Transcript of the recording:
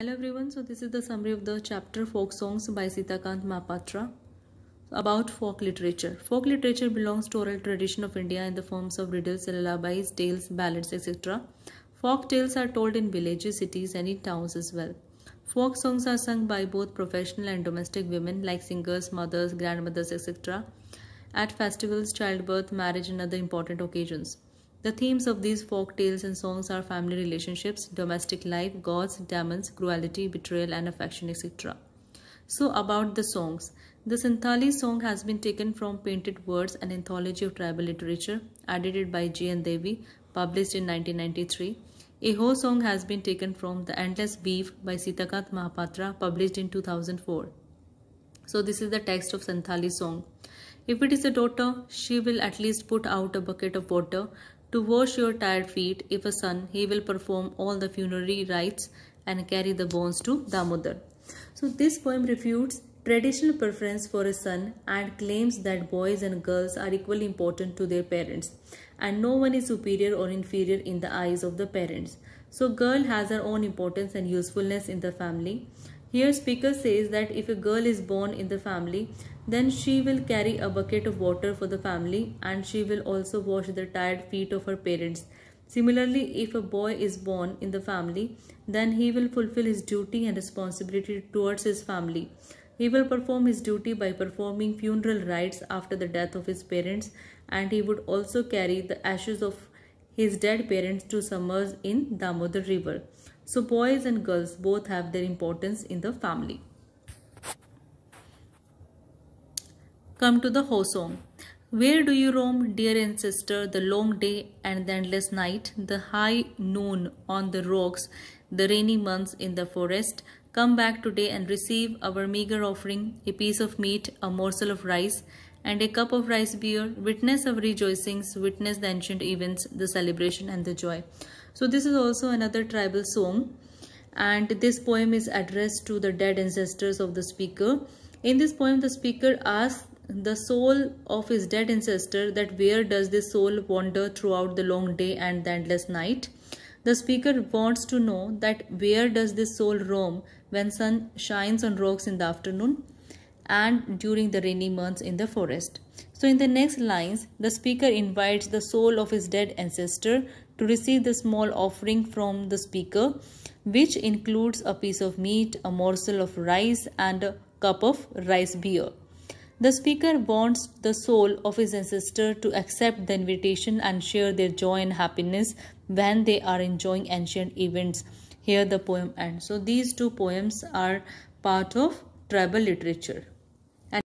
Hello everyone, so this is the summary of the chapter Folk Songs by Sitakant Mapatra about folk literature. Folk literature belongs to oral tradition of India in the forms of riddles, lullabies, tales, ballads, etc. Folk tales are told in villages, cities and in towns as well. Folk songs are sung by both professional and domestic women like singers, mothers, grandmothers, etc. at festivals, childbirth, marriage and other important occasions. The themes of these folk tales and songs are family relationships, domestic life, gods, demons, cruelty, betrayal, and affection, etc. So, about the songs. The Santali song has been taken from Painted Words, an anthology of tribal literature, edited by J. N. Devi, published in 1993. A Ho song has been taken from The Endless Beef by Sitakant Mahapatra, published in 2004. So, this is the text of Santali song. If it is a daughter, she will at least put out a bucket of water to wash your tired feet, if a son, he will perform all the funerary rites and carry the bones to Damodar. So this poem refutes traditional preference for a son and claims that boys and girls are equally important to their parents and no one is superior or inferior in the eyes of the parents. So girl has her own importance and usefulness in the family. Here speaker says that if a girl is born in the family, then she will carry a bucket of water for the family and she will also wash the tired feet of her parents. Similarly, if a boy is born in the family, then he will fulfill his duty and responsibility towards his family. He will perform his duty by performing funeral rites after the death of his parents and he would also carry the ashes of his dead parents to submerge in Damodar river. So boys and girls both have their importance in the family. Come to the Hosong. Where do you roam, dear ancestor, the long day and the endless night, the high noon on the rocks, the rainy months in the forest? Come back today and receive our meager offering, a piece of meat, a morsel of rice, and a cup of rice beer, witness of rejoicings, witness the ancient events, the celebration and the joy. So this is also another tribal song and this poem is addressed to the dead ancestors of the speaker. In this poem, the speaker asks the soul of his dead ancestor that where does this soul wander throughout the long day and the endless night. The speaker wants to know that where does this soul roam when sun shines on rocks in the afternoon and during the rainy months in the forest. So, in the next lines, the speaker invites the soul of his dead ancestor to receive the small offering from the speaker, which includes a piece of meat, a morsel of rice, and a cup of rice beer. The speaker wants the soul of his ancestor to accept the invitation and share their joy and happiness when they are enjoying ancient events. Here the poem ends. So these two poems are part of tribal literature.